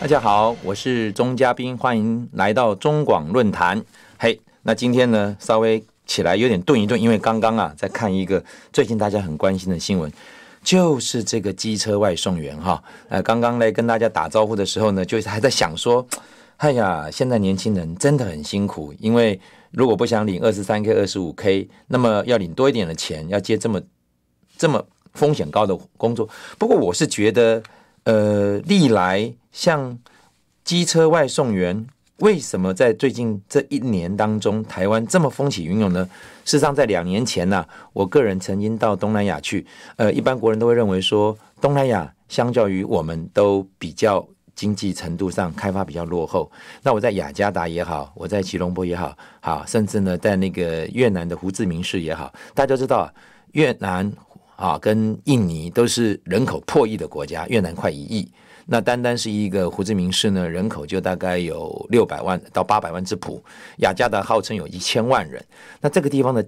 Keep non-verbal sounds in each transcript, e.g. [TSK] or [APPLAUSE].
大家好，我是钟嘉宾，欢迎来到中广论坛。嘿，那今天呢，稍微起来有点顿一顿，因为刚刚啊，在看一个最近大家很关心的新闻，就是这个机车外送员哈。呃，刚刚来跟大家打招呼的时候呢，就还在想说，哎呀，现在年轻人真的很辛苦，因为如果不想领二十三 k、二十五 k，那么要领多一点的钱，要接这么这么风险高的工作。不过我是觉得，呃，历来。像机车外送员，为什么在最近这一年当中，台湾这么风起云涌呢？事实上，在两年前呢，我个人曾经到东南亚去。呃，一般国人都会认为说，东南亚相较于我们都比较经济程度上开发比较落后。那我在雅加达也好，我在吉隆坡也好，好甚至呢，在那个越南的胡志明市也好，大家知道越南啊，跟印尼都是人口破亿的国家，越南快一亿。那单单是一个胡志明市呢，人口就大概有六百万到八百万之谱。雅加达号称有一千万人，那这个地方的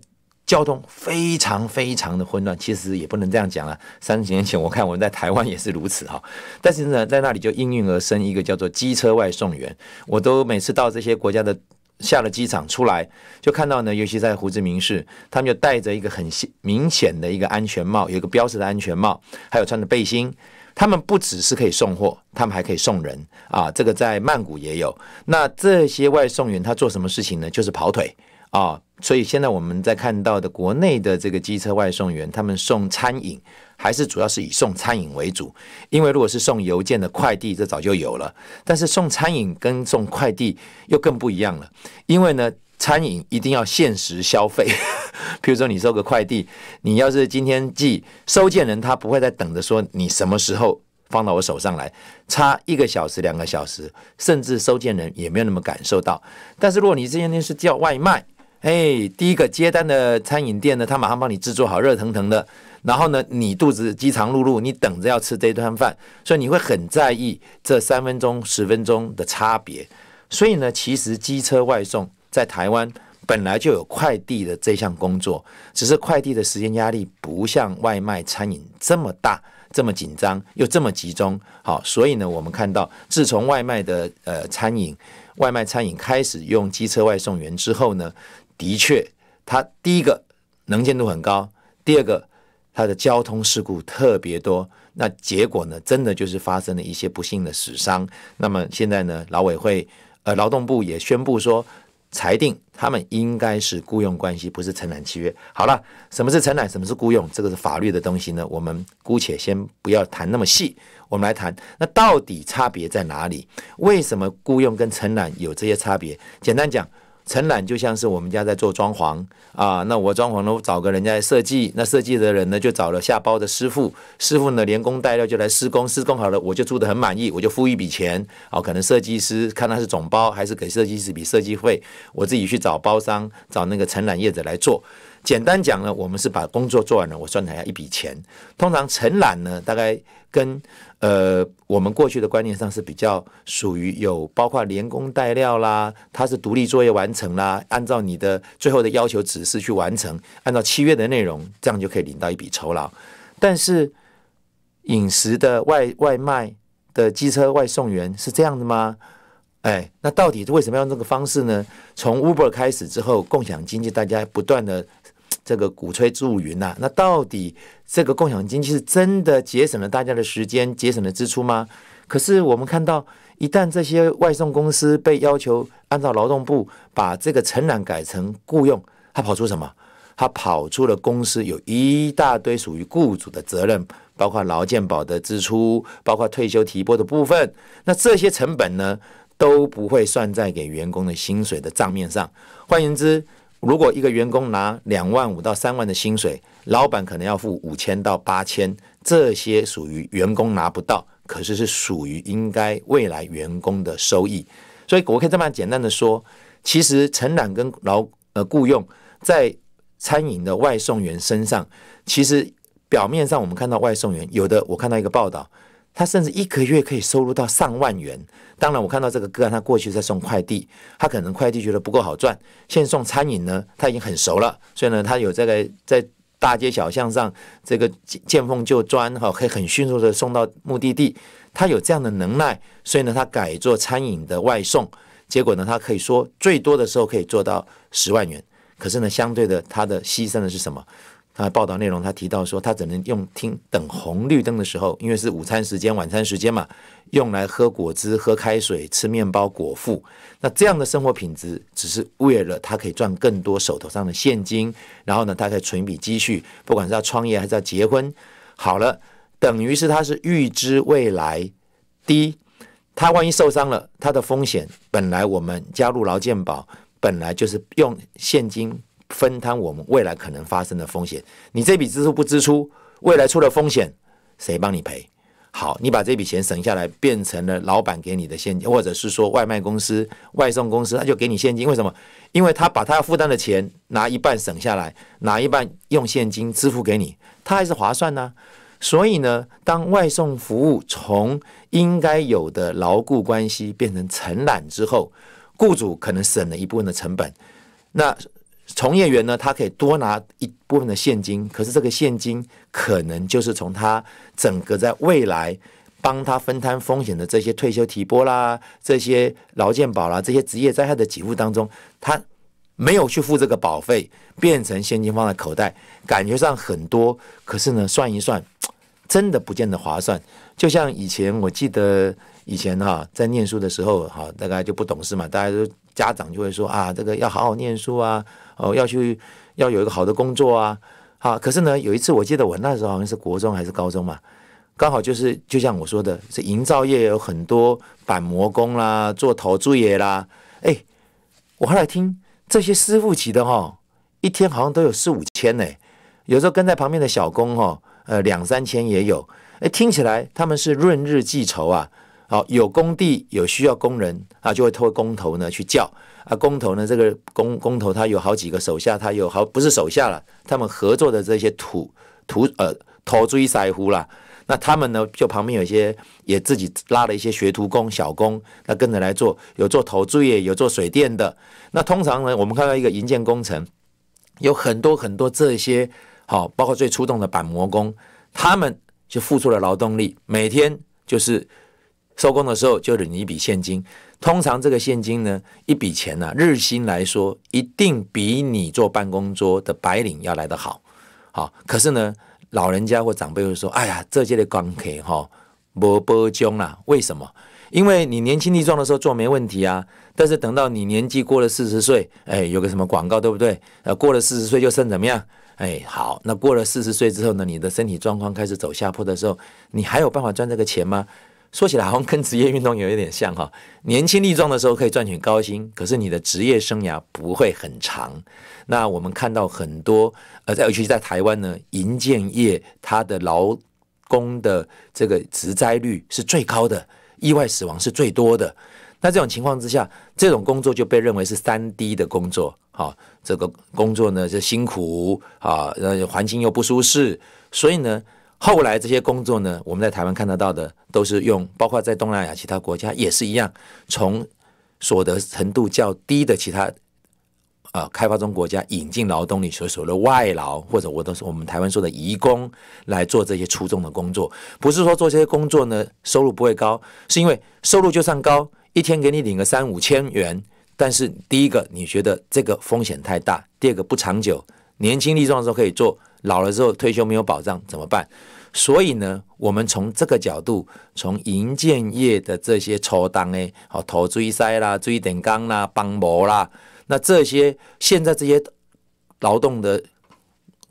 交通非常非常的混乱。其实也不能这样讲了，三十几年前我看我们在台湾也是如此哈。但是呢，在那里就应运而生一个叫做机车外送员。我都每次到这些国家的下了机场出来，就看到呢，尤其在胡志明市，他们就戴着一个很明显的一个安全帽，有一个标识的安全帽，还有穿着背心。他们不只是可以送货，他们还可以送人啊！这个在曼谷也有。那这些外送员他做什么事情呢？就是跑腿啊。所以现在我们在看到的国内的这个机车外送员，他们送餐饮还是主要是以送餐饮为主。因为如果是送邮件的快递，这早就有了。但是送餐饮跟送快递又更不一样了，因为呢。餐饮一定要限时消费，[LAUGHS] 比如说你收个快递，你要是今天寄，收件人他不会再等着说你什么时候放到我手上来，差一个小时两个小时，甚至收件人也没有那么感受到。但是如果你这天是叫外卖，哎，第一个接单的餐饮店呢，他马上帮你制作好热腾腾的，然后呢，你肚子饥肠辘辘，你等着要吃这顿饭，所以你会很在意这三分钟十分钟的差别。所以呢，其实机车外送。在台湾本来就有快递的这项工作，只是快递的时间压力不像外卖餐饮这么大、这么紧张，又这么集中。好，所以呢，我们看到自从外卖的呃餐饮外卖餐饮开始用机车外送员之后呢，的确，它第一个能见度很高，第二个它的交通事故特别多。那结果呢，真的就是发生了一些不幸的死伤。那么现在呢，劳委会呃劳动部也宣布说。裁定他们应该是雇佣关系，不是承揽契约。好了，什么是承揽，什么是雇佣？这个是法律的东西呢，我们姑且先不要谈那么细。我们来谈，那到底差别在哪里？为什么雇佣跟承揽有这些差别？简单讲。承揽就像是我们家在做装潢啊，那我装潢呢，找个人家来设计，那设计的人呢，就找了下包的师傅，师傅呢连工带料就来施工，施工好了我就住的很满意，我就付一笔钱。哦，可能设计师看他是总包还是给设计师一笔设计费，我自己去找包商找那个承揽业者来做。简单讲呢，我们是把工作做完了，我算他一笔钱。通常承揽呢，大概跟。呃，我们过去的观念上是比较属于有包括连工带料啦，它是独立作业完成啦，按照你的最后的要求指示去完成，按照契约的内容，这样就可以领到一笔酬劳。但是饮食的外外卖的机车外送员是这样的吗？哎，那到底为什么要用这个方式呢？从 Uber 开始之后，共享经济大家不断的。这个鼓吹助云呐，那到底这个共享经济是真的节省了大家的时间，节省了支出吗？可是我们看到，一旦这些外送公司被要求按照劳动部把这个承揽改成雇佣，他跑出什么？他跑出了公司有一大堆属于雇主的责任，包括劳健保的支出，包括退休提拨的部分。那这些成本呢，都不会算在给员工的薪水的账面上。换言之，如果一个员工拿两万五到三万的薪水，老板可能要付五千到八千，这些属于员工拿不到，可是是属于应该未来员工的收益。所以我可以这么简单的说，其实承揽跟劳呃雇佣在餐饮的外送员身上，其实表面上我们看到外送员有的，我看到一个报道。他甚至一个月可以收入到上万元。当然，我看到这个个案，他过去在送快递，他可能快递觉得不够好赚，现在送餐饮呢，他已经很熟了，所以呢，他有这个在大街小巷上这个见缝就钻哈，可以很迅速的送到目的地。他有这样的能耐，所以呢，他改做餐饮的外送，结果呢，他可以说最多的时候可以做到十万元。可是呢，相对的，他的牺牲的是什么？他报道内容，他提到说，他只能用听等红绿灯的时候，因为是午餐时间、晚餐时间嘛，用来喝果汁、喝开水、吃面包果腹。那这样的生活品质，只是为了他可以赚更多手头上的现金，然后呢，他再存一笔积蓄，不管是要创业还是要结婚。好了，等于是他是预知未来。第一，他万一受伤了，他的风险本来我们加入劳健保，本来就是用现金。分摊我们未来可能发生的风险。你这笔支出不支出，未来出了风险谁帮你赔？好，你把这笔钱省下来，变成了老板给你的现金，或者是说外卖公司、外送公司，他就给你现金。为什么？因为他把他要负担的钱拿一半省下来，拿一半用现金支付给你，他还是划算呢。所以呢，当外送服务从应该有的牢固关系变成承揽之后，雇主可能省了一部分的成本，那。从业员呢，他可以多拿一部分的现金，可是这个现金可能就是从他整个在未来帮他分摊风险的这些退休提拨啦、这些劳健保啦、这些职业灾害的给付当中，他没有去付这个保费，变成现金放在口袋，感觉上很多，可是呢，算一算，真的不见得划算。就像以前，我记得。以前哈，在念书的时候哈，大概就不懂事嘛。大家都家长就会说啊，这个要好好念书啊，哦，要去要有一个好的工作啊。好，可是呢，有一次我记得我那时候好像是国中还是高中嘛，刚好就是就像我说的，是营造业有很多板模工啦，做投注业啦。哎，我后来听这些师傅级的哈，一天好像都有四五千呢。有时候跟在旁边的小工哈，呃，两三千也有。哎，听起来他们是润日计酬啊。好，有工地有需要工人，啊，就会托工头呢去叫。啊，工头呢，这个工工头他有好几个手下，他有好不是手下了，他们合作的这些土土呃头锥塞糊了。那他们呢，就旁边有些也自己拉了一些学徒工、小工，那跟着来做，有做投锥业，有做水电的。那通常呢，我们看到一个营建工程，有很多很多这些好，包括最出动的板模工，他们就付出了劳动力，每天就是。收工的时候就领一笔现金，通常这个现金呢，一笔钱呢，日薪来说一定比你坐办公桌的白领要来的好，好。可是呢，老人家或长辈会说：“哎呀，这届的光 K 哈，不不中了。”为什么？因为你年轻力壮的时候做没问题啊，但是等到你年纪过了四十岁，哎，有个什么广告对不对？呃，过了四十岁就剩怎么样？哎，好，那过了四十岁之后呢，你的身体状况开始走下坡的时候，你还有办法赚这个钱吗？说起来好像跟职业运动有一点像哈，年轻力壮的时候可以赚取高薪，可是你的职业生涯不会很长。那我们看到很多，呃，在尤其在台湾呢，银建业它的劳工的这个职灾率是最高的，意外死亡是最多的。那这种情况之下，这种工作就被认为是三低的工作，好，这个工作呢是辛苦，啊，呃，环境又不舒适，所以呢。后来这些工作呢，我们在台湾看得到的都是用，包括在东南亚其他国家也是一样，从所得程度较低的其他呃开发中国家引进劳动力，所所谓的外劳或者我都是我们台湾说的移工来做这些初中的工作。不是说做这些工作呢收入不会高，是因为收入就算高，一天给你领个三五千元，但是第一个你觉得这个风险太大，第二个不长久，年轻力壮的时候可以做，老了之后退休没有保障怎么办？所以呢，我们从这个角度，从银建业的这些抽当诶，好投追塞啦、追顶缸啦、帮模啦，那这些现在这些劳动的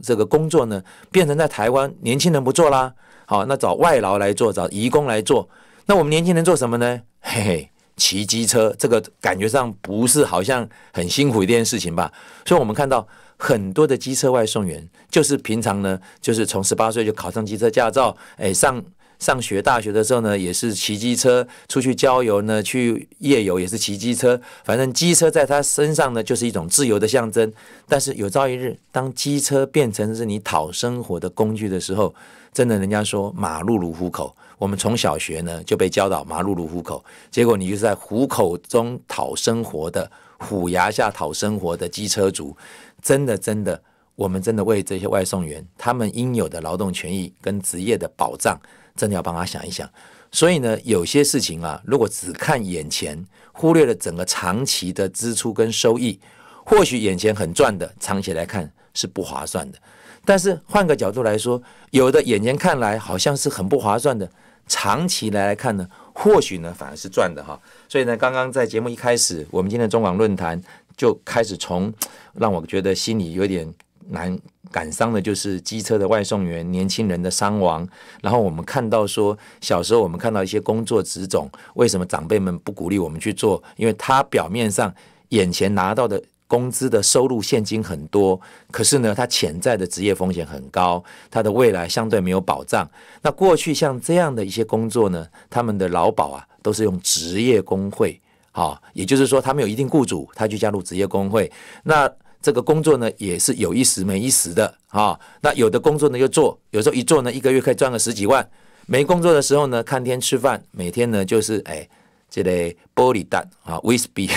这个工作呢，变成在台湾年轻人不做啦，好，那找外劳来做，找移工来做，那我们年轻人做什么呢？嘿嘿，骑机车，这个感觉上不是好像很辛苦一件事情吧？所以我们看到。很多的机车外送员，就是平常呢，就是从十八岁就考上机车驾照，哎，上上学大学的时候呢，也是骑机车出去郊游呢，去夜游也是骑机车，反正机车在他身上呢，就是一种自由的象征。但是有朝一日，当机车变成是你讨生活的工具的时候，真的，人家说马路如虎口，我们从小学呢就被教导马路如虎口，结果你就是在虎口中讨生活的，虎牙下讨生活的机车族。真的，真的，我们真的为这些外送员他们应有的劳动权益跟职业的保障，真的要帮他想一想。所以呢，有些事情啊，如果只看眼前，忽略了整个长期的支出跟收益，或许眼前很赚的，长期来看是不划算的。但是换个角度来说，有的眼前看来好像是很不划算的，长期来来看呢，或许呢反而是赚的哈。所以呢，刚刚在节目一开始，我们今天中广论坛。就开始从 [TSK] 让我觉得心里有点难感伤的，就是机车的外送员年轻人的伤亡。然后我们看到说，小时候我们看到一些工作职种，为什么长辈们不鼓励我们去做？因为他表面上眼前拿到的工资的收入现金很多，可是呢，他潜在的职业风险很高，他的未来相对没有保障。那过去像这样的一些工作呢，他们的劳保啊，都是用职业工会。好，也就是说，他们有一定雇主，他去加入职业工会。那这个工作呢，也是有一时没一时的啊。那有的工作呢，就做，有时候一做呢，一个月可以赚个十几万。没工作的时候呢，看天吃饭，每天呢就是哎这类玻璃蛋啊，威士忌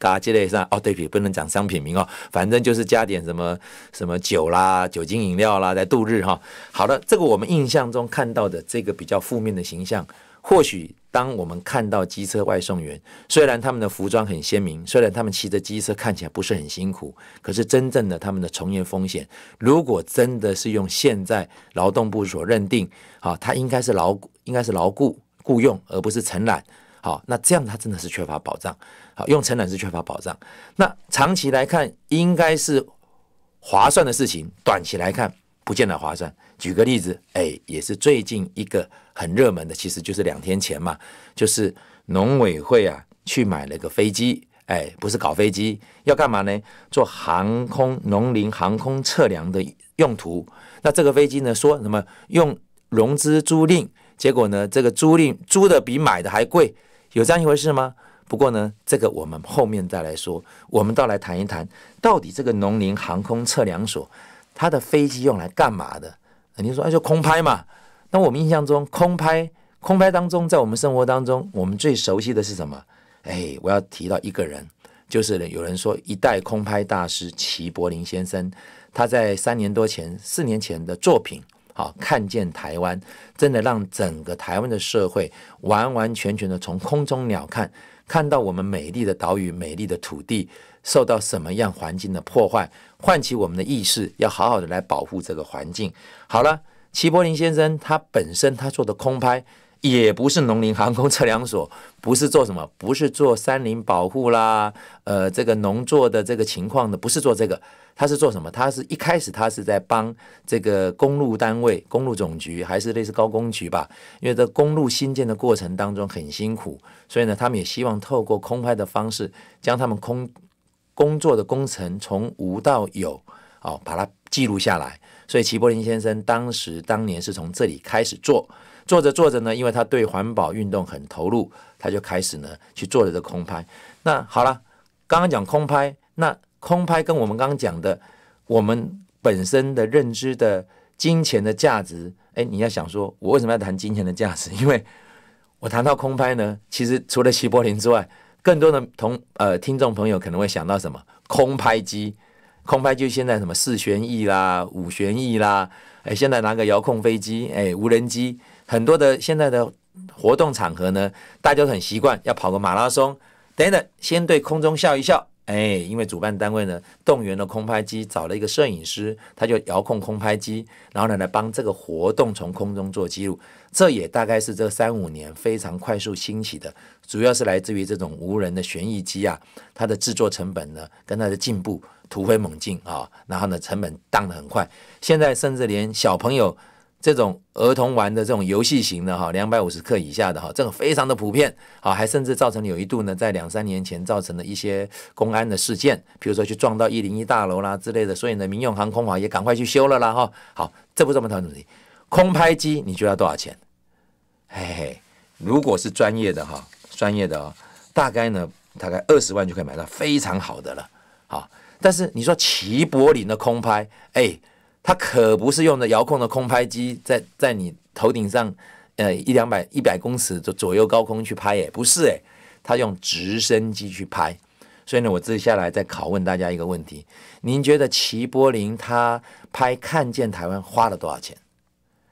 啊这类上哦，对，不能讲商品名哦，反正就是加点什么什么酒啦、酒精饮料啦来度日哈。好了，这个我们印象中看到的这个比较负面的形象。或许，当我们看到机车外送员，虽然他们的服装很鲜明，虽然他们骑着机车看起来不是很辛苦，可是真正的他们的从业风险，如果真的是用现在劳动部所认定，好，他应该是牢应该是牢固雇佣，而不是承揽，好，那这样他真的是缺乏保障，好，用承揽是缺乏保障。那长期来看应该是划算的事情，短期来看不见得划算。举个例子，哎，也是最近一个很热门的，其实就是两天前嘛，就是农委会啊去买了个飞机，哎，不是搞飞机，要干嘛呢？做航空农林航空测量的用途。那这个飞机呢，说什么用融资租赁，结果呢，这个租赁租的比买的还贵，有这样一回事吗？不过呢，这个我们后面再来说，我们倒来谈一谈，到底这个农林航空测量所它的飞机用来干嘛的？那你说，那就空拍嘛？那我们印象中，空拍，空拍当中，在我们生活当中，我们最熟悉的是什么？哎，我要提到一个人，就是有人说一代空拍大师齐柏林先生，他在三年多前、四年前的作品，啊，看见台湾，真的让整个台湾的社会完完全全的从空中鸟看。看到我们美丽的岛屿、美丽的土地受到什么样环境的破坏，唤起我们的意识，要好好的来保护这个环境。好了，齐柏林先生他本身他做的空拍也不是农林航空测量所，不是做什么，不是做山林保护啦，呃，这个农作的这个情况的，不是做这个。他是做什么？他是一开始他是在帮这个公路单位、公路总局，还是类似高工局吧？因为这公路新建的过程当中很辛苦，所以呢，他们也希望透过空拍的方式，将他们空工作的工程从无到有，哦，把它记录下来。所以齐柏林先生当时当年是从这里开始做，做着做着呢，因为他对环保运动很投入，他就开始呢去做了这空拍。那好了，刚刚讲空拍，那。空拍跟我们刚刚讲的，我们本身的认知的金钱的价值，哎，你要想说，我为什么要谈金钱的价值？[LAUGHS] 因为我谈到空拍呢，其实除了西柏林之外，更多的同呃听众朋友可能会想到什么？空拍机，空拍就现在什么四旋翼啦、五旋翼啦，哎，现在拿个遥控飞机，哎，无人机，很多的现在的活动场合呢，大家都很习惯要跑个马拉松，等等，先对空中笑一笑。哎，因为主办单位呢，动员了空拍机，找了一个摄影师，他就遥控空拍机，然后呢来帮这个活动从空中做记录。这也大概是这三五年非常快速兴起的，主要是来自于这种无人的旋翼机啊，它的制作成本呢跟它的进步突飞猛进啊，然后呢成本降得很快，现在甚至连小朋友。这种儿童玩的这种游戏型的哈，两百五十克以下的哈，这个非常的普遍啊，还甚至造成有一度呢，在两三年前造成了一些公安的事件，比如说去撞到一零一大楼啦之类的，所以呢，民用航空法也赶快去修了啦哈。好，这不是什么大问题。空拍机，你需要多少钱？嘿嘿，如果是专业的哈，专业的啊，大概呢，大概二十万就可以买到非常好的了。好，但是你说齐柏林的空拍，哎。他可不是用的遥控的空拍机，在在你头顶上，呃，一两百一百公尺的左右高空去拍，哎，不是哎，他用直升机去拍。所以呢，我接下来再拷问大家一个问题：您觉得齐柏林他拍《看见台湾》花了多少钱？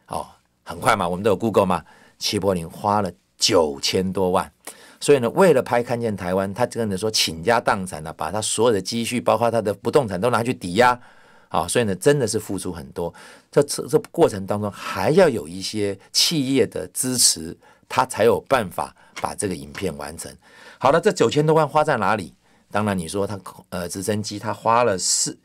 哦，很快嘛，我们都有 Google 嘛。齐柏林花了九千多万。所以呢，为了拍《看见台湾》，他真的说倾家荡产了，把他所有的积蓄，包括他的不动产，都拿去抵押。啊，所以呢，真的是付出很多。这这这过程当中，还要有一些企业的支持，他才有办法把这个影片完成。好了，这九千多万花在哪里？当然，你说他呃直升机，他花了四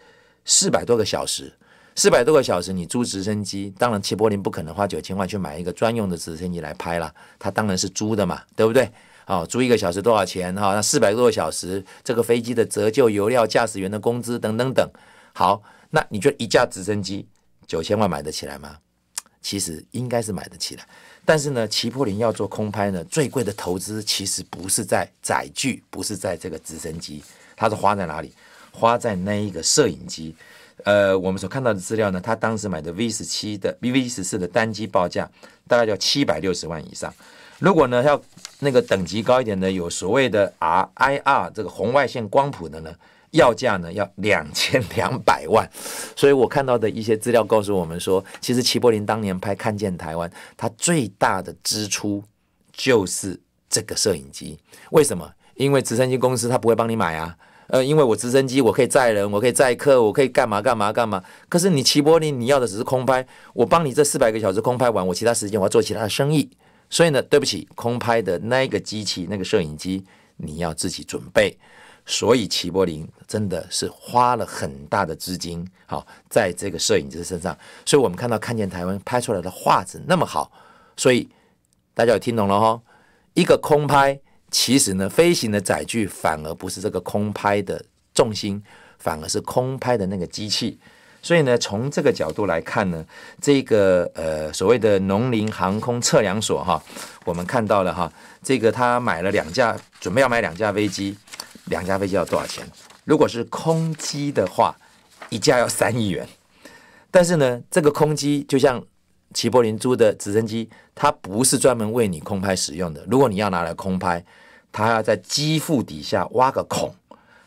四百多个小时，四百多个小时你租直升机，当然齐柏林不可能花九千万去买一个专用的直升机来拍了，他当然是租的嘛，对不对？哦，租一个小时多少钱？哈，那四百多个小时，这个飞机的折旧、油料、驾驶员的工资等等等。好。那你觉得一架直升机九千万买得起来吗？其实应该是买得起的，但是呢，齐柏林要做空拍呢，最贵的投资其实不是在载具，不是在这个直升机，它是花在哪里？花在那一个摄影机。呃，我们所看到的资料呢，他当时买的 V 十七的 V V 十四的单机报价大概要七百六十万以上。如果呢要那个等级高一点的，有所谓的 R I R 这个红外线光谱的呢？要价呢要两千两百万，所以我看到的一些资料告诉我们说，其实齐柏林当年拍《看见台湾》，他最大的支出就是这个摄影机。为什么？因为直升机公司他不会帮你买啊。呃，因为我直升机我可以载人，我可以载客，我可以干嘛干嘛干嘛。可是你齐柏林你要的只是空拍，我帮你这四百个小时空拍完，我其他时间我要做其他的生意。所以呢，对不起，空拍的那个机器那个摄影机你要自己准备。所以齐柏林真的是花了很大的资金，好在这个摄影师身上。所以我们看到看见台湾拍出来的画质那么好，所以大家有听懂了哈？一个空拍，其实呢，飞行的载具反而不是这个空拍的重心，反而是空拍的那个机器。所以呢，从这个角度来看呢，这个呃所谓的农林航空测量所哈，我们看到了哈，这个他买了两架，准备要买两架飞机。两架飞机要多少钱？如果是空机的话，一架要三亿元。但是呢，这个空机就像齐柏林租的直升机，它不是专门为你空拍使用的。如果你要拿来空拍，它要在机腹底下挖个孔，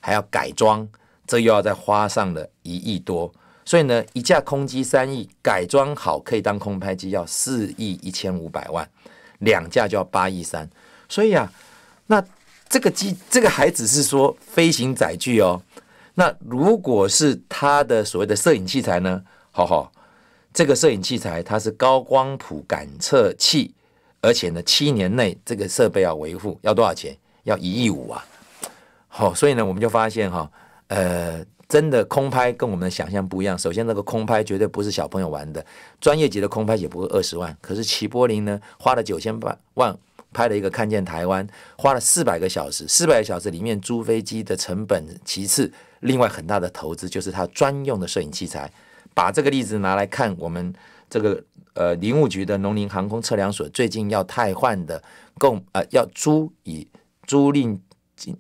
还要改装，这又要在花上了一亿多。所以呢，一架空机三亿，改装好可以当空拍机要四亿一千五百万，两架就要八亿三。所以啊，那。这个机这个还只是说飞行载具哦，那如果是他的所谓的摄影器材呢？好好，这个摄影器材它是高光谱感测器，而且呢七年内这个设备要维护要多少钱？要一亿五啊！好，所以呢我们就发现哈，呃，真的空拍跟我们的想象不一样。首先那个空拍绝对不是小朋友玩的，专业级的空拍也不过二十万，可是齐柏林呢花了九千八万。拍了一个看见台湾，花了四百个小时，四百个小时里面租飞机的成本其次，另外很大的投资就是他专用的摄影器材。把这个例子拿来看，我们这个呃林务局的农林航空测量所最近要汰换的，供呃要租以租赁、融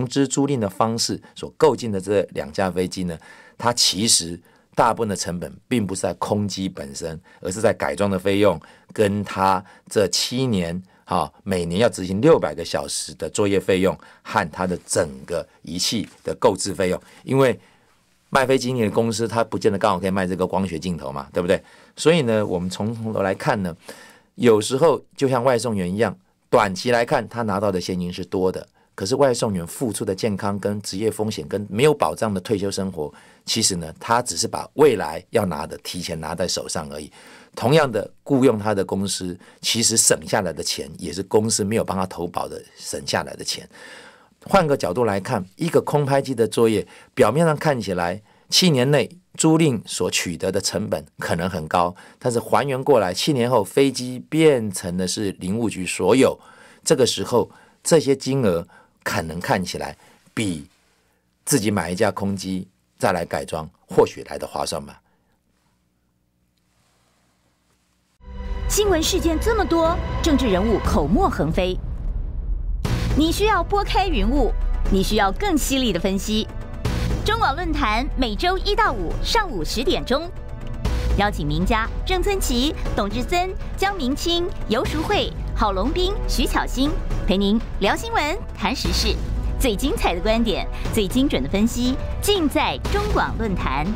融资租赁的方式所购进的这两架飞机呢，它其实大部分的成本并不是在空机本身，而是在改装的费用跟他这七年。好，每年要执行六百个小时的作业费用和它的整个仪器的购置费用，因为麦飞经营的公司，它不见得刚好可以卖这个光学镜头嘛，对不对？所以呢，我们从头来看呢，有时候就像外送员一样，短期来看他拿到的现金是多的，可是外送员付出的健康跟职业风险跟没有保障的退休生活，其实呢，他只是把未来要拿的提前拿在手上而已。同样的，雇佣他的公司其实省下来的钱，也是公司没有帮他投保的省下来的钱。换个角度来看，一个空拍机的作业，表面上看起来七年内租赁所取得的成本可能很高，但是还原过来，七年后飞机变成的是林务局所有，这个时候这些金额可能看起来比自己买一架空机再来改装，或许来的划算吧。新闻事件这么多，政治人物口沫横飞，你需要拨开云雾，你需要更犀利的分析。中广论坛每周一到五上午十点钟，邀请名家郑村奇、董志森、江明清、尤淑慧、郝龙斌、徐巧兴陪您聊新闻、谈时事，最精彩的观点，最精准的分析，尽在中广论坛。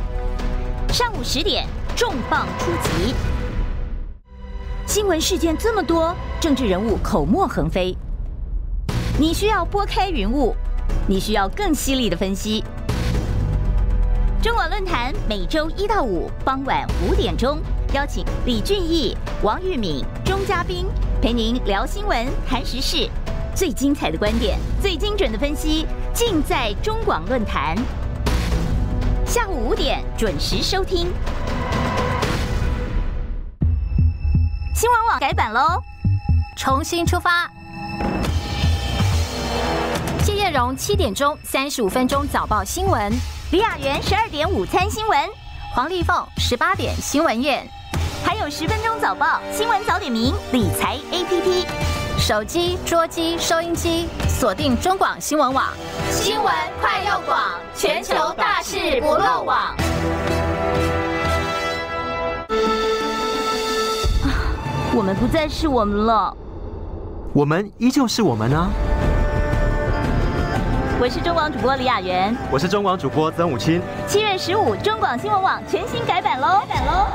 上午十点，重磅出击。新闻事件这么多，政治人物口沫横飞，你需要拨开云雾，你需要更犀利的分析。中广论坛每周一到五傍晚五点钟，邀请李俊毅、王玉敏、钟嘉宾陪您聊新闻、谈时事，最精彩的观点、最精准的分析，尽在中广论坛。下午五点准时收听。新闻网改版喽，重新出发。谢叶荣七点钟三十五分钟早报新闻，李雅媛十二点午餐新闻，黄丽凤十八点新闻夜，还有十分钟早报新闻早点名理财 APP，手机、桌机、收音机锁定中广新闻网，新闻快又广，全球大事不漏网。我们不再是我们了，我们依旧是我们呢。我是中广主播李雅媛，我是中广主播曾武清。七月十五，中广新闻网全新改版喽！改版喽！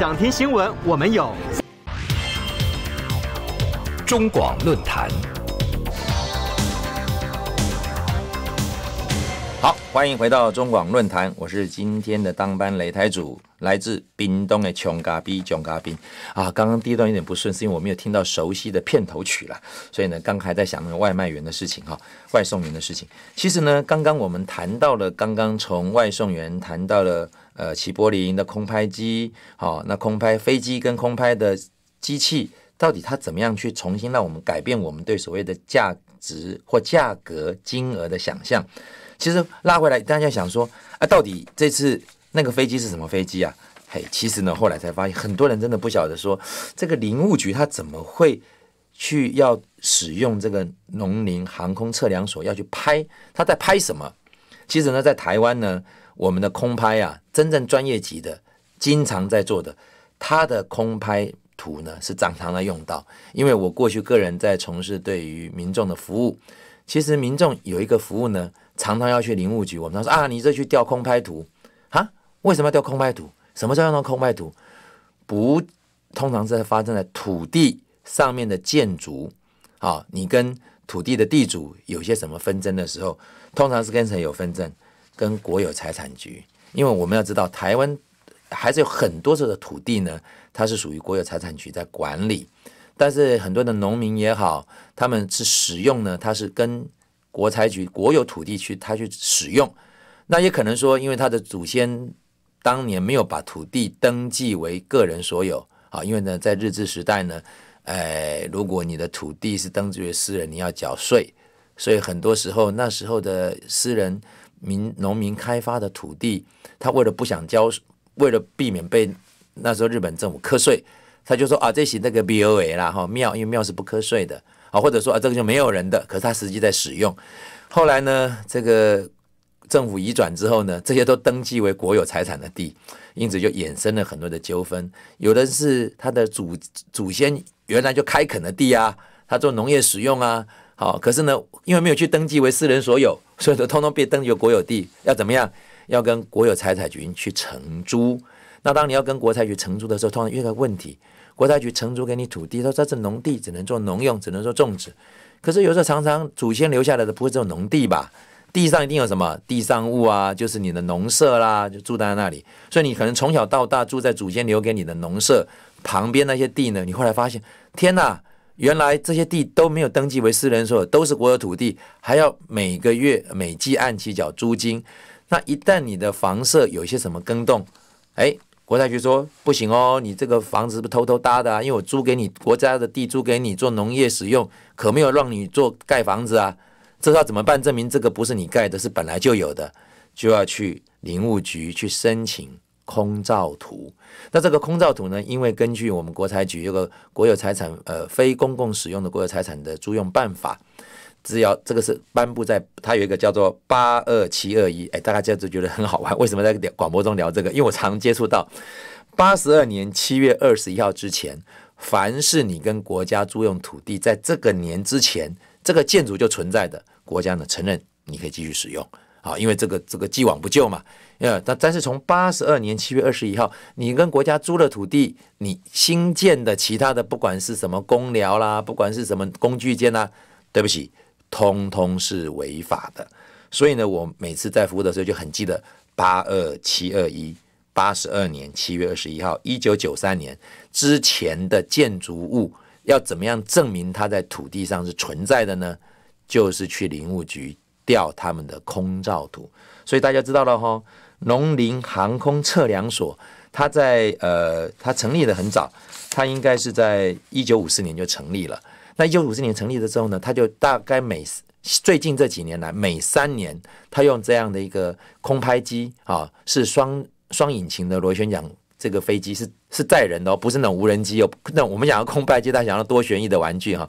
想听新闻，我们有中广论坛。好，欢迎回到中广论坛，我是今天的当班擂台主。来自冰冻的穷咖冰，穷咖冰啊！刚刚第一段有点不顺，是因为我没有听到熟悉的片头曲了。所以呢，刚刚还在想那个外卖员的事情哈，外送员的事情。其实呢，刚刚我们谈到了，刚刚从外送员谈到了呃，齐柏林的空拍机。好，那空拍飞机跟空拍的机器，到底它怎么样去重新让我们改变我们对所谓的价值或价格金额的想象？其实拉回来，大家想说，啊，到底这次？那个飞机是什么飞机啊？嘿，其实呢，后来才发现，很多人真的不晓得说，这个林务局他怎么会去要使用这个农林航空测量所要去拍，他在拍什么？其实呢，在台湾呢，我们的空拍啊，真正专业级的，经常在做的，他的空拍图呢是常常的用到，因为我过去个人在从事对于民众的服务，其实民众有一个服务呢，常常要去林务局，我们说啊，你这去调空拍图。为什么要叫空白土？什么叫用到空白土？不，通常是发生在土地上面的建筑。啊，你跟土地的地主有些什么纷争的时候，通常是跟谁有纷争？跟国有财产局。因为我们要知道，台湾还是有很多这的土地呢，它是属于国有财产局在管理。但是很多的农民也好，他们是使用呢，它是跟国财局国有土地去他去使用。那也可能说，因为他的祖先。当年没有把土地登记为个人所有啊，因为呢，在日治时代呢，哎，如果你的土地是登记为私人，你要缴税，所以很多时候那时候的私人民农民开发的土地，他为了不想交，为了避免被那时候日本政府课税，他就说啊，这起那个 B O A 啦哈庙，因为庙是不课税的啊，或者说啊，这个就没有人的，可是他实际在使用。后来呢，这个。政府移转之后呢，这些都登记为国有财产的地，因此就衍生了很多的纠纷。有的是他的祖祖先原来就开垦的地啊，他做农业使用啊，好，可是呢，因为没有去登记为私人所有，所以说通通被登记为国有地，要怎么样？要跟国有财产局去承租。那当你要跟国财局承租的时候，突然遇一个问题：国财局承租给你土地，他说这是农地，只能做农用，只能说种植。可是有时候常常祖先留下来的不会有农地吧？地上一定有什么地上物啊，就是你的农舍啦，就住在那里。所以你可能从小到大住在祖先留给你的农舍旁边那些地呢。你后来发现，天哪，原来这些地都没有登记为私人所有，都是国有土地，还要每个月每季按期缴租金。那一旦你的房舍有一些什么更动，哎，国泰局说不行哦，你这个房子是不偷偷搭的啊？因为我租给你国家的地，租给你做农业使用，可没有让你做盖房子啊。这要怎么办？证明这个不是你盖的，是本来就有的，就要去林务局去申请空照图。那这个空照图呢？因为根据我们国财局有个国有财产，呃，非公共使用的国有财产的租用办法，只要这个是颁布在，它有一个叫做八二七二一。哎，大家就觉得很好玩。为什么在广播中聊这个？因为我常接触到八十二年七月二十一号之前，凡是你跟国家租用土地，在这个年之前。这个建筑就存在的国家呢，承认你可以继续使用，好，因为这个这个既往不咎嘛，呃，但但是从八十二年七月二十一号，你跟国家租了土地，你新建的其他的不管是什么公寮啦，不管是什么工具间啦，对不起，通通是违法的。所以呢，我每次在服务的时候就很记得八二七二一八十二年七月二十一号，一九九三年之前的建筑物。要怎么样证明它在土地上是存在的呢？就是去林务局调他们的空照图。所以大家知道了哈，农林航空测量所，它在呃，它成立的很早，它应该是在一九五四年就成立了。那一九五四年成立的时候呢，它就大概每最近这几年来每三年，它用这样的一个空拍机啊，是双双引擎的螺旋桨。这个飞机是是载人的，不是那种无人机哦。那我们讲的空白机，他讲的多旋翼的玩具哈。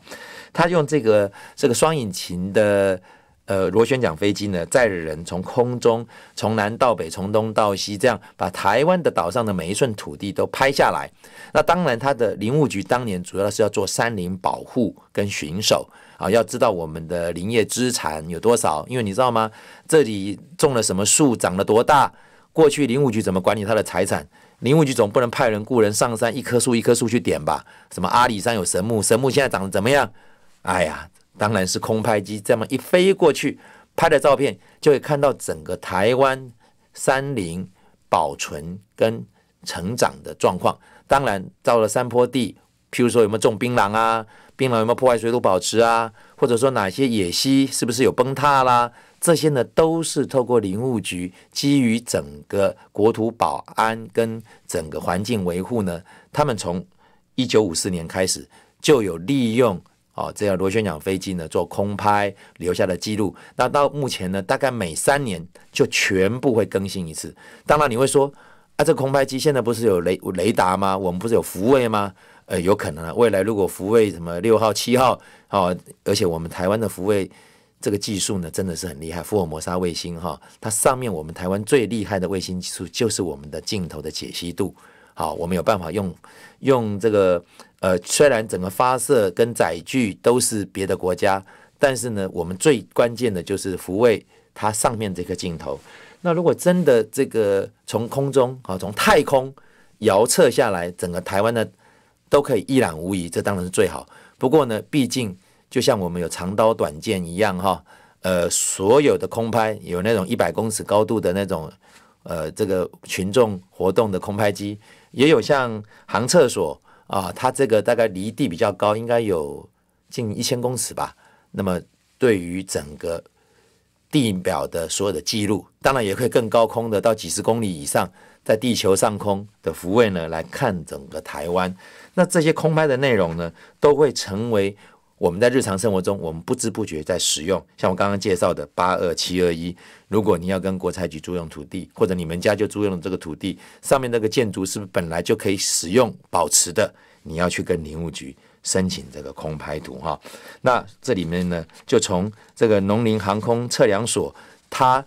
他用这个这个双引擎的呃螺旋桨飞机呢，载着人从空中从南到北，从东到西，这样把台湾的岛上的每一寸土地都拍下来。那当然，他的林务局当年主要是要做山林保护跟巡守啊，要知道我们的林业资产有多少，因为你知道吗？这里种了什么树，长了多大？过去林务局怎么管理它的财产？林务局总不能派人雇人上山一棵树一棵树去点吧？什么阿里山有神木，神木现在长得怎么样？哎呀，当然是空拍机这么一飞过去，拍的照片就会看到整个台湾山林保存跟成长的状况。当然到了山坡地，譬如说有没有种槟榔啊？槟榔有没有破坏水土保持啊？或者说哪些野溪是不是有崩塌啦？这些呢，都是透过林务局基于整个国土保安跟整个环境维护呢，他们从一九五四年开始就有利用哦这样螺旋桨飞机呢做空拍留下的记录。那到目前呢，大概每三年就全部会更新一次。当然你会说啊，这空拍机现在不是有雷雷达吗？我们不是有复位吗？呃，有可能啊。未来如果复位什么六号、七号哦，而且我们台湾的复位。这个技术呢，真的是很厉害。福尔摩沙卫星哈，它上面我们台湾最厉害的卫星技术就是我们的镜头的解析度。好，我们有办法用用这个呃，虽然整个发射跟载具都是别的国家，但是呢，我们最关键的就是傅卫它上面这个镜头。那如果真的这个从空中啊，从太空遥测下来，整个台湾的都可以一览无遗，这当然是最好。不过呢，毕竟。就像我们有长刀短剑一样哈，呃，所有的空拍有那种一百公尺高度的那种，呃，这个群众活动的空拍机，也有像航厕所啊，它这个大概离地比较高，应该有近一千公尺吧。那么对于整个地表的所有的记录，当然也可以更高空的到几十公里以上，在地球上空的俯位呢来看整个台湾，那这些空拍的内容呢，都会成为。我们在日常生活中，我们不知不觉在使用。像我刚刚介绍的八二七二一，如果你要跟国财局租用土地，或者你们家就租用了这个土地上面这个建筑，是不是本来就可以使用保持的？你要去跟林务局申请这个空拍图哈。那这里面呢，就从这个农林航空测量所，他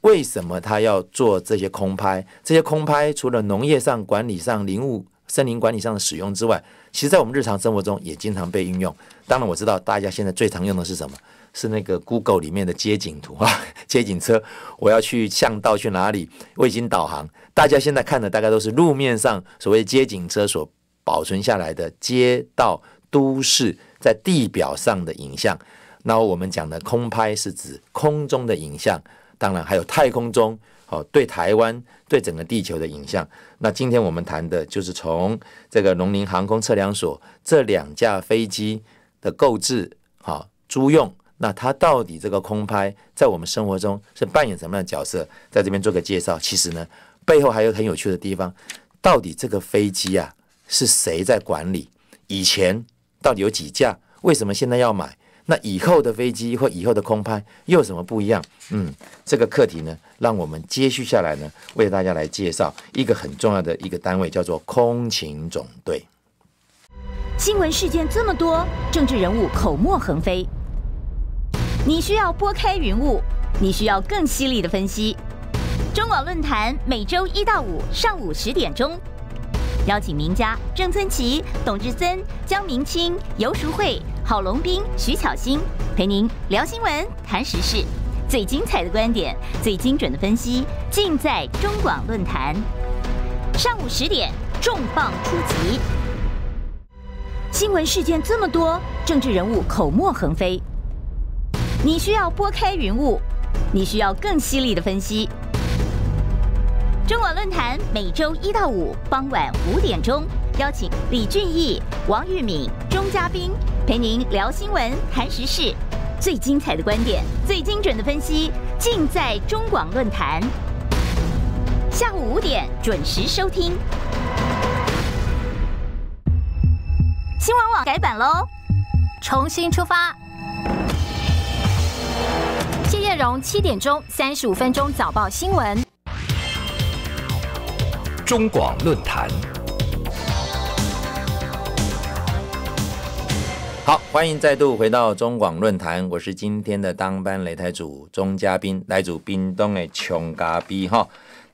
为什么他要做这些空拍？这些空拍除了农业上管理上林务。森林管理上的使用之外，其实，在我们日常生活中也经常被运用。当然，我知道大家现在最常用的是什么？是那个 Google 里面的街景图啊，[LAUGHS] 街景车。我要去巷道去哪里？卫星导航。大家现在看的大概都是路面上所谓街景车所保存下来的街道、都市在地表上的影像。那我们讲的空拍是指空中的影像，当然还有太空中。哦，对台湾、对整个地球的影像。那今天我们谈的就是从这个农林航空测量所这两架飞机的购置、哈租用，那它到底这个空拍在我们生活中是扮演什么样的角色？在这边做个介绍。其实呢，背后还有很有趣的地方。到底这个飞机啊，是谁在管理？以前到底有几架？为什么现在要买？那以后的飞机或以后的空拍又有什么不一样？嗯，这个课题呢，让我们接续下来呢，为大家来介绍一个很重要的一个单位，叫做空勤总队。新闻事件这么多，政治人物口沫横飞，你需要拨开云雾，你需要更犀利的分析。中广论坛每周一到五上午十点钟，邀请名家郑春奇、董志森、江明清、游淑慧。郝龙斌、徐巧兴陪您聊新闻、谈时事，最精彩的观点，最精准的分析，尽在中广论坛。上午十点重磅出击。新闻事件这么多，政治人物口沫横飞，你需要拨开云雾，你需要更犀利的分析。中广论坛每周一到五傍晚五点钟。邀请李俊毅、王玉敏、钟嘉宾陪您聊新闻、谈时事，最精彩的观点、最精准的分析，尽在中广论坛。下午五点准时收听。新闻网改版喽，重新出发。谢艳荣七点钟三十五分钟早报新闻。中广论坛。好，欢迎再度回到中广论坛，我是今天的当班擂台组中嘉宾，来主冰冻的琼嘎逼哈。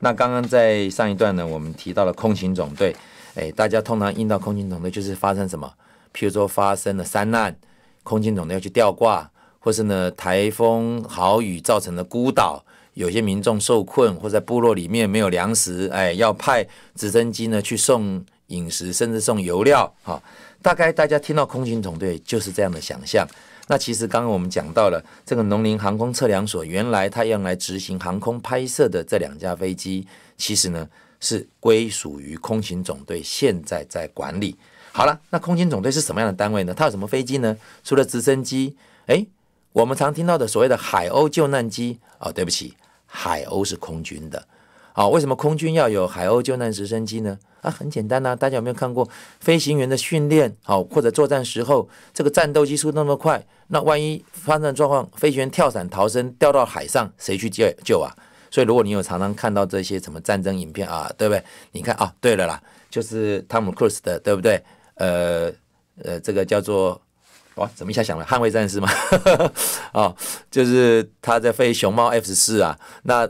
那刚刚在上一段呢，我们提到了空勤总队，哎，大家通常听到空勤总队就是发生什么？譬如说发生了山难，空勤总队要去吊挂，或是呢台风豪雨造成的孤岛，有些民众受困，或在部落里面没有粮食，哎，要派直升机呢去送饮食，甚至送油料，哈。大概大家听到空军总队就是这样的想象。那其实刚刚我们讲到了这个农林航空测量所，原来它用来执行航空拍摄的这两架飞机，其实呢是归属于空勤总队现在在管理。好了，那空军总队是什么样的单位呢？它有什么飞机呢？除了直升机，哎，我们常听到的所谓的海鸥救难机哦，对不起，海鸥是空军的。好，为什么空军要有海鸥救难直升机呢？那很简单呐，大家有没有看过飞行员的训练？好，或者作战时候，这个战斗机速那么快，那万一发生状况，飞行员跳伞逃生掉到海上，谁去救救啊？所以如果你有常常看到这些什么战争影片啊，对不对？你看啊，对了啦，就是汤姆·克鲁斯的，对不对？呃呃，这个叫做哇，怎么一下想了《捍卫战士》吗？[LAUGHS] 哦，就是他在飞熊猫 F 四啊。那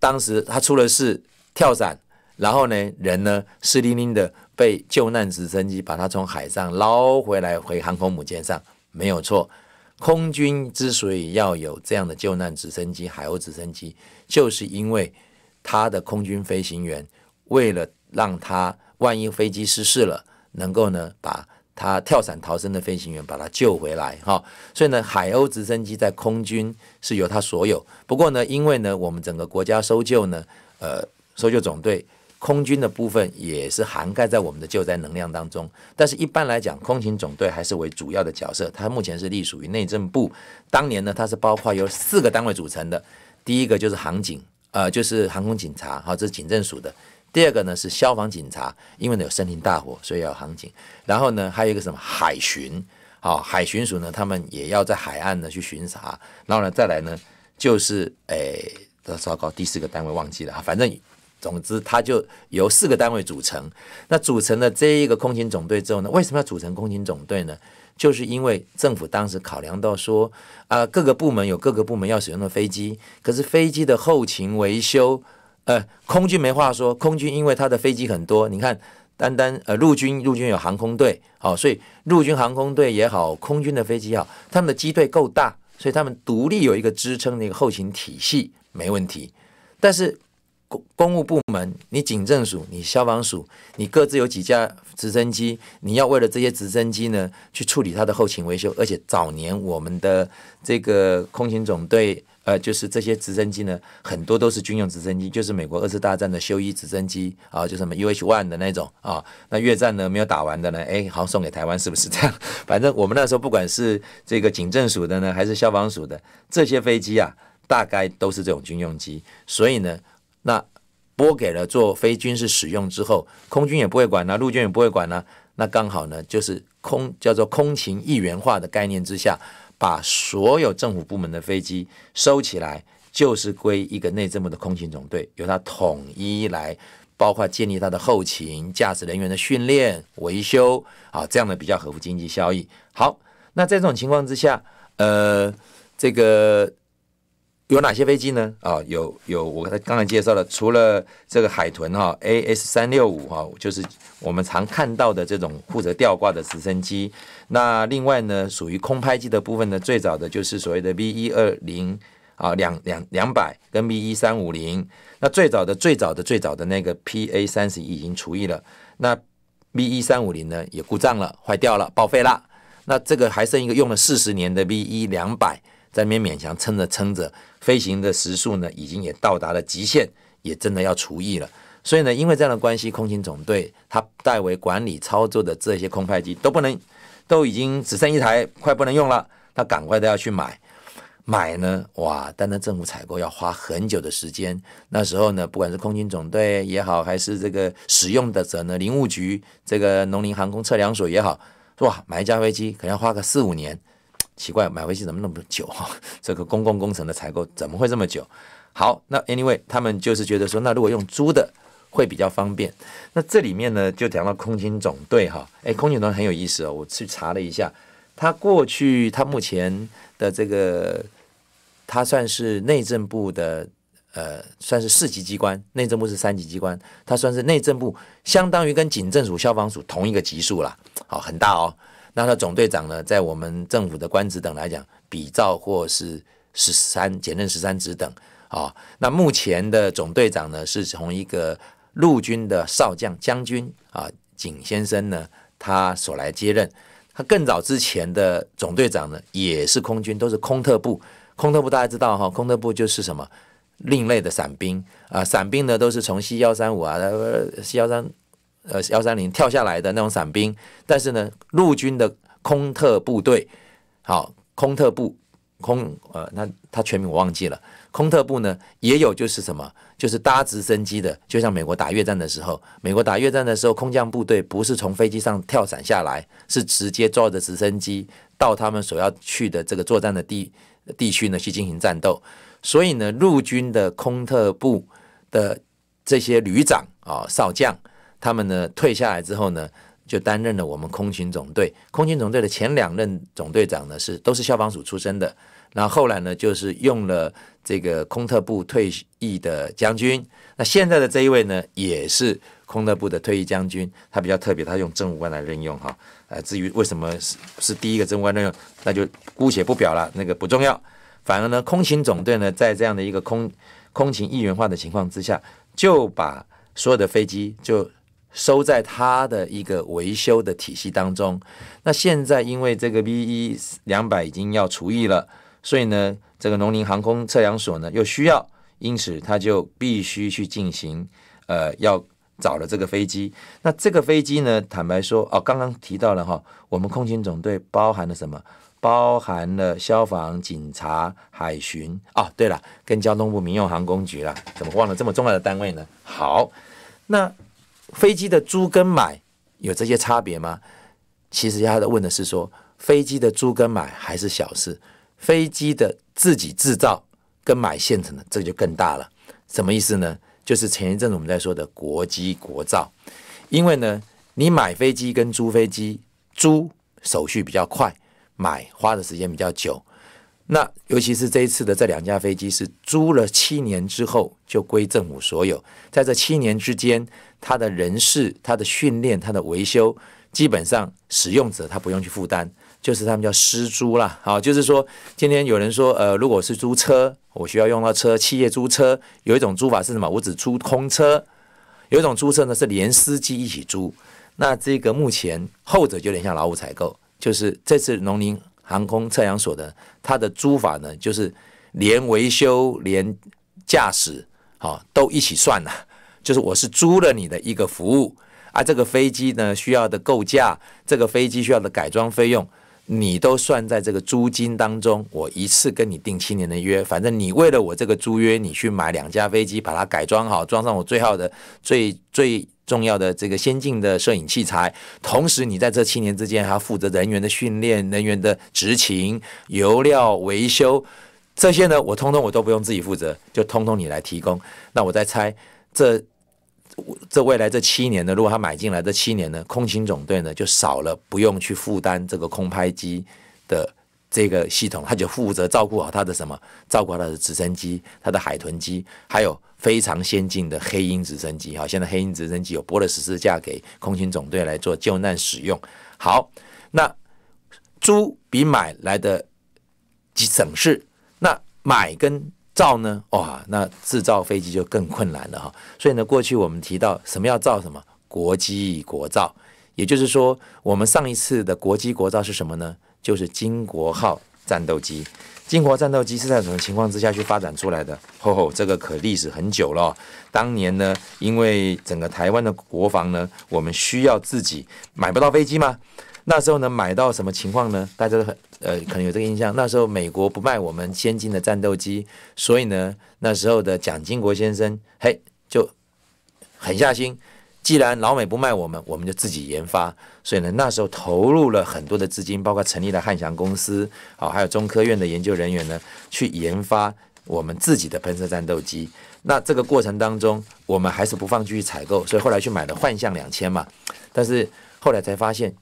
当时他出了事，跳伞。然后呢，人呢湿淋淋的被救难直升机把他从海上捞回来，回航空母舰上没有错。空军之所以要有这样的救难直升机海鸥直升机，就是因为他的空军飞行员，为了让他万一飞机失事了，能够呢把他跳伞逃生的飞行员把他救回来哈。所以呢，海鸥直升机在空军是由他所有。不过呢，因为呢我们整个国家搜救呢，呃，搜救总队。空军的部分也是涵盖在我们的救灾能量当中，但是一般来讲，空勤总队还是为主要的角色。它目前是隶属于内政部。当年呢，它是包括由四个单位组成的，第一个就是航警，呃，就是航空警察，好，这是警政署的；第二个呢是消防警察，因为呢有森林大火，所以有航警。然后呢还有一个什么海巡，好，海巡署呢他们也要在海岸呢去巡查。然后呢再来呢就是，诶，糟糕，第四个单位忘记了，反正。总之，它就由四个单位组成。那组成了这一个空勤总队之后呢？为什么要组成空勤总队呢？就是因为政府当时考量到说，啊，各个部门有各个部门要使用的飞机，可是飞机的后勤维修，呃，空军没话说。空军因为他的飞机很多，你看，单单呃陆军陆军有航空队，好，所以陆军航空队也好，空军的飞机也好，他们的机队够大，所以他们独立有一个支撑的一个后勤体系没问题。但是公公务部门，你警政署、你消防署，你各自有几架直升机？你要为了这些直升机呢，去处理它的后勤维修。而且早年我们的这个空勤总队，呃，就是这些直升机呢，很多都是军用直升机，就是美国二次大战的休伊直升机啊，就什么 u h one 的那种啊。那越战呢没有打完的呢，哎，好像送给台湾是不是这样？[LAUGHS] 反正我们那时候不管是这个警政署的呢，还是消防署的，这些飞机啊，大概都是这种军用机，所以呢。那拨给了做非军事使用之后，空军也不会管了，陆军也不会管呢？那刚好呢，就是空叫做空勤一元化的概念之下，把所有政府部门的飞机收起来，就是归一个内政部的空勤总队，由他统一来，包括建立他的后勤、驾驶人员的训练、维修啊，这样的比较合乎经济效益。好，那这种情况之下，呃，这个。有哪些飞机呢？啊，有有，我刚才刚才介绍了，除了这个海豚哈，A S 三六五哈，就是我们常看到的这种负责吊挂的直升机。那另外呢，属于空拍机的部分呢，最早的就是所谓的 V 一二零啊，两两两百跟 V 一三五零。那最早的最早的最早的那个 P A 三十一已经除役了，那 V 一三五零呢也故障了，坏掉了，报废了。那这个还剩一个用了四十年的 V 一两百，在那边勉强撑着撑着。飞行的时速呢，已经也到达了极限，也真的要除役了。所以呢，因为这样的关系，空军总队他代为管理操作的这些空派机都不能，都已经只剩一台，快不能用了。他赶快都要去买，买呢，哇，单单政府采购要花很久的时间。那时候呢，不管是空军总队也好，还是这个使用的者呢，林务局这个农林航空测量所也好，哇，买一架飞机可能要花个四五年。奇怪，买回去怎么那么久？哈，[LAUGHS] 这个公共工程的采购怎么会这么久？好，那 anyway，他们就是觉得说，那如果用租的会比较方便。那这里面呢，就讲到空军总队哈。哎，空军总队很有意思哦，我去查了一下，他过去，他目前的这个，他算是内政部的，呃，算是四级机关。内政部是三级机关，他算是内政部，相当于跟警政署、消防署同一个级数了。好，很大哦。那他总队长呢，在我们政府的官职等来讲，比照或是十三兼任十三职等啊。那目前的总队长呢，是从一个陆军的少将将军啊景先生呢，他所来接任。他更早之前的总队长呢，也是空军，都是空特部。空特部大家知道哈，空特部就是什么另类的伞兵啊。伞兵呢，都是从 C 幺三五啊，C 幺三。呃，幺三零跳下来的那种伞兵，但是呢，陆军的空特部队，好，空特部空，呃，那他全名我忘记了，空特部呢也有就是什么，就是搭直升机的，就像美国打越战的时候，美国打越战的时候，空降部队不是从飞机上跳伞下来，是直接坐着直升机到他们所要去的这个作战的地地区呢去进行战斗，所以呢，陆军的空特部的这些旅长啊，少将。他们呢退下来之后呢，就担任了我们空勤总队。空勤总队的前两任总队长呢是都是消防署出身的，然后后来呢就是用了这个空特部退役的将军。那现在的这一位呢也是空特部的退役将军，他比较特别，他用政务官来任用哈。呃，至于为什么是是第一个政务官任用，那就姑且不表了，那个不重要。反而呢，空勤总队呢在这样的一个空空勤一元化的情况之下，就把所有的飞机就。收在它的一个维修的体系当中。那现在因为这个 V 一两百已经要除役了，所以呢，这个农林航空测量所呢又需要，因此他就必须去进行呃，要找了这个飞机。那这个飞机呢，坦白说哦，刚刚提到了哈，我们空军总队包含了什么？包含了消防、警察、海巡。哦，对了，跟交通部民用航空局了，怎么忘了这么重要的单位呢？好，那。飞机的租跟买有这些差别吗？其实他的问的是说，飞机的租跟买还是小事，飞机的自己制造跟买现成的这就更大了。什么意思呢？就是前一阵子我们在说的国机国造，因为呢，你买飞机跟租飞机，租手续比较快，买花的时间比较久。那尤其是这一次的这两架飞机是租了七年之后就归政府所有，在这七年之间。它的人事、它的训练、它的维修，基本上使用者他不用去负担，就是他们叫私租啦。好，就是说今天有人说，呃，如果是租车，我需要用到车，企业租车有一种租法是什么？我只租空车，有一种租车呢是连司机一起租。那这个目前后者就有点像劳务采购，就是这次农林航空测量所的它的租法呢，就是连维修、连驾驶，好都一起算了。就是我是租了你的一个服务啊，这个飞机呢需要的构架，这个飞机需要的改装费用，你都算在这个租金当中。我一次跟你订七年的约，反正你为了我这个租约，你去买两架飞机，把它改装好，装上我最好的、最最重要的这个先进的摄影器材。同时，你在这七年之间还要负责人员的训练、人员的执勤、油料维修这些呢，我通通我都不用自己负责，就通通你来提供。那我在猜这。这未来这七年呢，如果他买进来，这七年呢，空勤总队呢就少了，不用去负担这个空拍机的这个系统，他就负责照顾好他的什么，照顾好他的直升机、他的海豚机，还有非常先进的黑鹰直升机。好，现在黑鹰直升机有拨了十四架给空勤总队来做救难使用。好，那租比买来的省事，那买跟。造呢？哇，那制造飞机就更困难了哈。所以呢，过去我们提到什么要造什么国机国造，也就是说，我们上一次的国机国造是什么呢？就是金国号战斗机。金国战斗机是在什么情况之下去发展出来的？吼吼，这个可历史很久了。当年呢，因为整个台湾的国防呢，我们需要自己买不到飞机吗？那时候呢，买到什么情况呢？大家都很呃，可能有这个印象。那时候美国不卖我们先进的战斗机，所以呢，那时候的蒋经国先生嘿就狠下心，既然老美不卖我们，我们就自己研发。所以呢，那时候投入了很多的资金，包括成立了汉翔公司，好，还有中科院的研究人员呢，去研发我们自己的喷射战斗机。那这个过程当中，我们还是不放弃采购，所以后来去买了幻象两千嘛。但是后来才发现。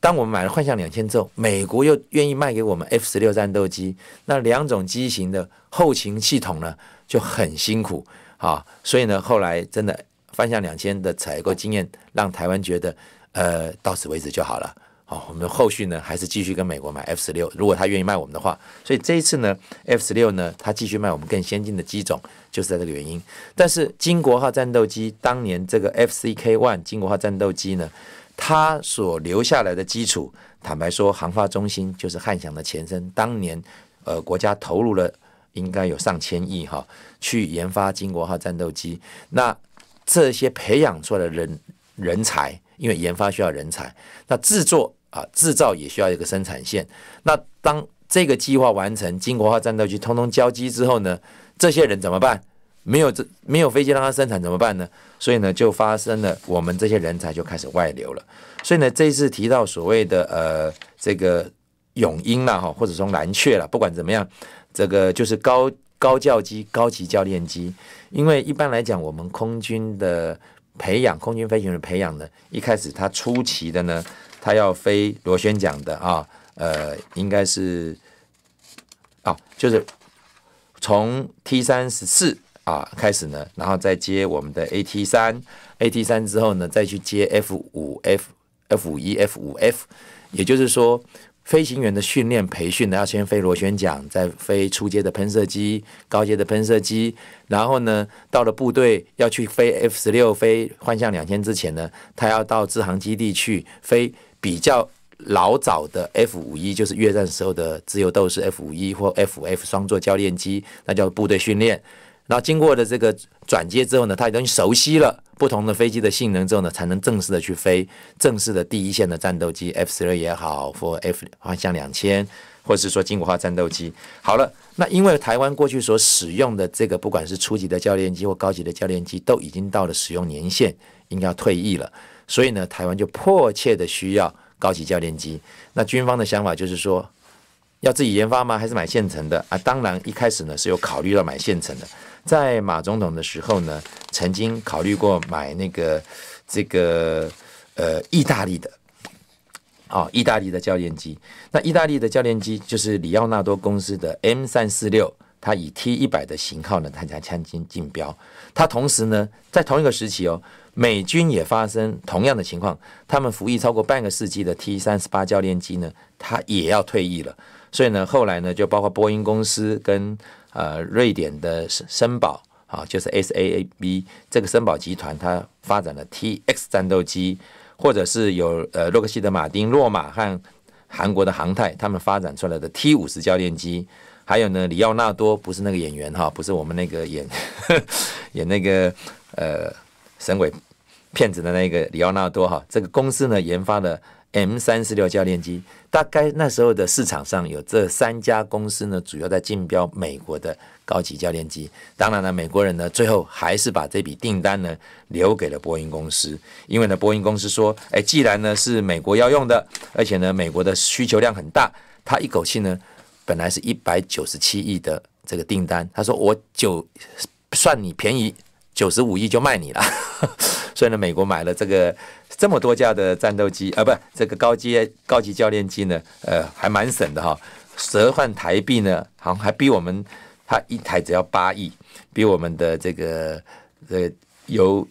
当我们买了幻象两千之后，美国又愿意卖给我们 F 十六战斗机，那两种机型的后勤系统呢就很辛苦啊。所以呢，后来真的幻象两千的采购经验让台湾觉得，呃，到此为止就好了。好，我们后续呢还是继续跟美国买 F 十六，如果他愿意卖我们的话。所以这一次呢，F 十六呢他继续卖我们更先进的机种，就是在这个原因。但是金国号战斗机当年这个 FCK one 金国号战斗机呢。他所留下来的基础，坦白说，航发中心就是汉翔的前身。当年，呃，国家投入了应该有上千亿哈，去研发金国号战斗机。那这些培养出来的人人才，因为研发需要人才，那制作啊制造也需要一个生产线。那当这个计划完成，金国号战斗机通通交机之后呢，这些人怎么办？没有这没有飞机让它生产怎么办呢？所以呢，就发生了我们这些人才就开始外流了。所以呢，这一次提到所谓的呃这个永鹰啦哈，或者从蓝雀啦，不管怎么样，这个就是高高教机、高级教练机。因为一般来讲，我们空军的培养空军飞行员培养呢，一开始他初期的呢，他要飞螺旋桨的啊，呃，应该是啊，就是从 T 三十四。啊，开始呢，然后再接我们的 AT 三，AT 三之后呢，再去接 F 五 F F 一 F 五 F，也就是说，飞行员的训练培训呢，要先飞螺旋桨，再飞初阶的喷射机、高阶的喷射机，然后呢，到了部队要去飞 F 十六、飞幻象两千之前呢，他要到自航基地去飞比较老早的 F 五一，就是越战时候的自由斗士 F 五一或 F F 双座教练机，那叫部队训练。那经过了这个转接之后呢，他已经熟悉了不同的飞机的性能之后呢，才能正式的去飞正式的第一线的战斗机 F 十二也好，或 F 幻象两千，或者是说金国号战斗机。好了，那因为台湾过去所使用的这个不管是初级的教练机或高级的教练机都已经到了使用年限，应该要退役了，所以呢，台湾就迫切的需要高级教练机。那军方的想法就是说，要自己研发吗？还是买现成的啊？当然一开始呢是有考虑到买现成的。在马总统的时候呢，曾经考虑过买那个这个呃意大利的，啊意大利的教练机。那意大利的教练机就是里奥纳多公司的 M 三四六，它以 T 一百的型号呢，它加进击竞标。它同时呢，在同一个时期哦，美军也发生同样的情况，他们服役超过半个世纪的 T 三十八教练机呢，它也要退役了。所以呢，后来呢，就包括波音公司跟呃瑞典的森森宝啊，就是 S A A B 这个森宝集团，它发展了 T X 战斗机，或者是有呃洛克希德马丁、洛马和韩国的航太，他们发展出来的 T 五十教练机，还有呢，里奥纳多不是那个演员哈，不是我们那个演 [LAUGHS] 演那个呃省委骗子的那个里奥纳多哈，这个公司呢研发的。M 三十六教练机，大概那时候的市场上有这三家公司呢，主要在竞标美国的高级教练机。当然了，美国人呢最后还是把这笔订单呢留给了波音公司，因为呢波音公司说，哎，既然呢是美国要用的，而且呢美国的需求量很大，他一口气呢本来是一百九十七亿的这个订单，他说我就算你便宜九十五亿就卖你了。[LAUGHS] 所以呢，美国买了这个。这么多架的战斗机，呃，不，这个高级高级教练机呢，呃，还蛮省的哈。折换台币呢，好像还比我们它一台只要八亿，比我们的这个呃由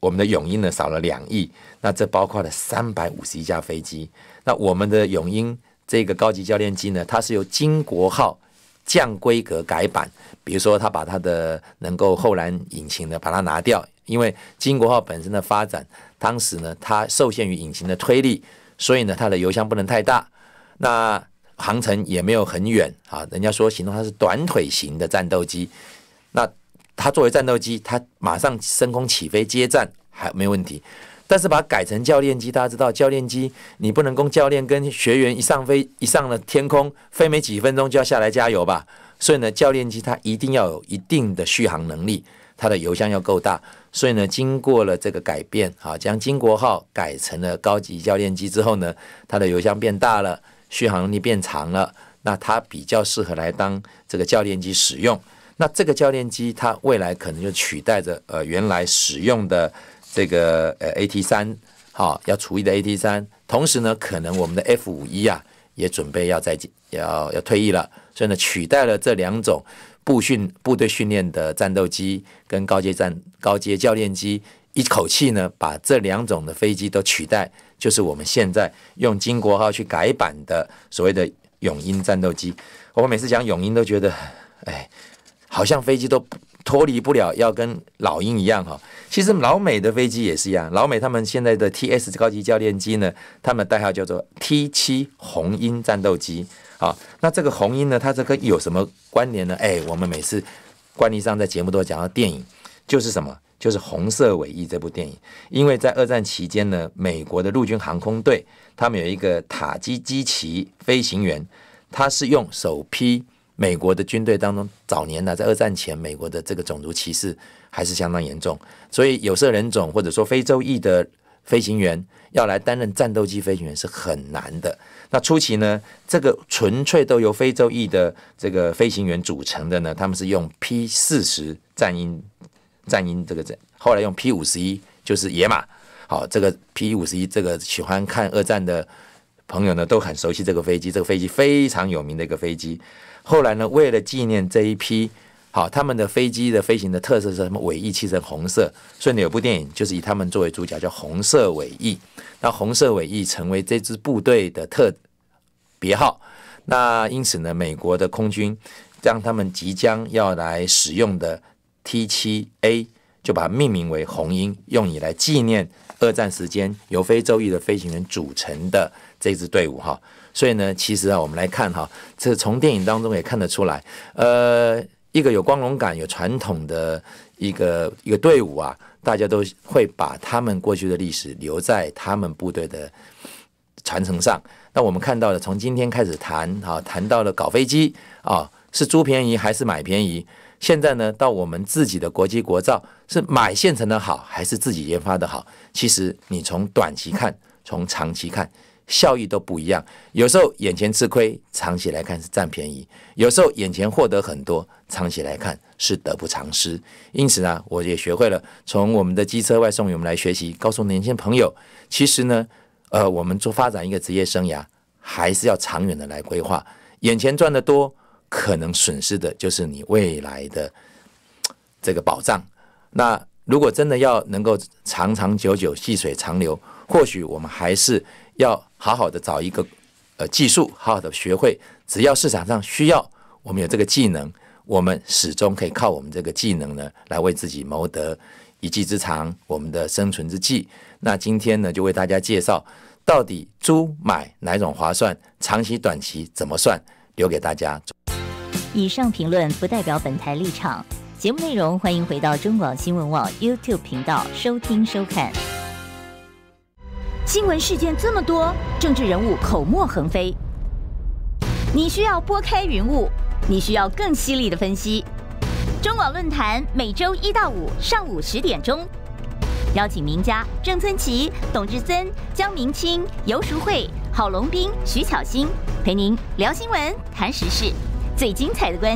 我们的永鹰呢少了两亿。那这包括了三百五十一架飞机。那我们的永鹰这个高级教练机呢，它是由金国号降规格改版，比如说它把它的能够后燃引擎呢把它拿掉，因为金国号本身的发展。当时呢，它受限于引擎的推力，所以呢，它的油箱不能太大，那航程也没有很远啊。人家说形容它是短腿型的战斗机，那它作为战斗机，它马上升空起飞接战还没问题，但是把它改成教练机，大家知道教练机你不能供教练跟学员一上飞一上了天空飞没几分钟就要下来加油吧，所以呢，教练机它一定要有一定的续航能力，它的油箱要够大。所以呢，经过了这个改变啊，将金国号改成了高级教练机之后呢，它的油箱变大了，续航力变长了，那它比较适合来当这个教练机使用。那这个教练机它未来可能就取代着呃原来使用的这个呃 AT 三，好要除役的 AT 三，同时呢，可能我们的 F 五一啊也准备要再要要退役了，所以呢，取代了这两种。步训部队训练的战斗机跟高阶战高阶教练机，一口气呢把这两种的飞机都取代，就是我们现在用金国号去改版的所谓的永鹰战斗机。我每次讲永鹰都觉得，哎，好像飞机都。脱离不了，要跟老鹰一样哈。其实老美的飞机也是一样，老美他们现在的 T-S 高级教练机呢，他们代号叫做 T 七红鹰战斗机啊。那这个红鹰呢，它这个有什么关联呢？哎，我们每次惯例上在节目都讲到电影，就是什么，就是《红色尾翼》这部电影。因为在二战期间呢，美国的陆军航空队他们有一个塔基基奇飞行员，他是用首批。美国的军队当中，早年呢，在二战前，美国的这个种族歧视还是相当严重，所以有色人种或者说非洲裔的飞行员要来担任战斗机飞行员是很难的。那初期呢，这个纯粹都由非洲裔的这个飞行员组成的呢，他们是用 P 四十战鹰，战鹰这个战，后来用 P 五十一，就是野马。好，这个 P 五十一，这个喜欢看二战的朋友呢，都很熟悉这个飞机，这个飞机非常有名的一个飞机。后来呢，为了纪念这一批好，他们的飞机的飞行的特色是什么？尾翼漆成红色，所以呢，有部电影就是以他们作为主角，叫《红色尾翼》。那红色尾翼成为这支部队的特别号。那因此呢，美国的空军让他们即将要来使用的 T 七 A 就把它命名为红鹰，用以来纪念二战时间由非洲裔的飞行员组成的这支队伍哈。所以呢，其实啊，我们来看哈，这从电影当中也看得出来，呃，一个有光荣感、有传统的一个一个队伍啊，大家都会把他们过去的历史留在他们部队的传承上。那我们看到的，从今天开始谈啊，谈到了搞飞机啊，是租便宜还是买便宜？现在呢，到我们自己的国际国造，是买现成的好还是自己研发的好？其实，你从短期看，从长期看。效益都不一样，有时候眼前吃亏，长期来看是占便宜；有时候眼前获得很多，长期来看是得不偿失。因此呢，我也学会了从我们的机车外送，员们来学习，告诉年轻朋友，其实呢，呃，我们做发展一个职业生涯，还是要长远的来规划。眼前赚的多，可能损失的就是你未来的这个保障。那如果真的要能够长长久久、细水长流，或许我们还是。要好好的找一个，呃，技术好好的学会。只要市场上需要，我们有这个技能，我们始终可以靠我们这个技能呢，来为自己谋得一技之长，我们的生存之计。那今天呢，就为大家介绍到底租买哪种划算，长期短期怎么算，留给大家。以上评论不代表本台立场。节目内容欢迎回到中广新闻网 YouTube 频道收听收看。新闻事件这么多，政治人物口沫横飞，你需要拨开云雾，你需要更犀利的分析。中广论坛每周一到五上午十点钟，邀请名家郑村琦、董志森、江明清、游淑慧、郝龙斌、徐巧兴陪您聊新闻、谈时事，最精彩的观。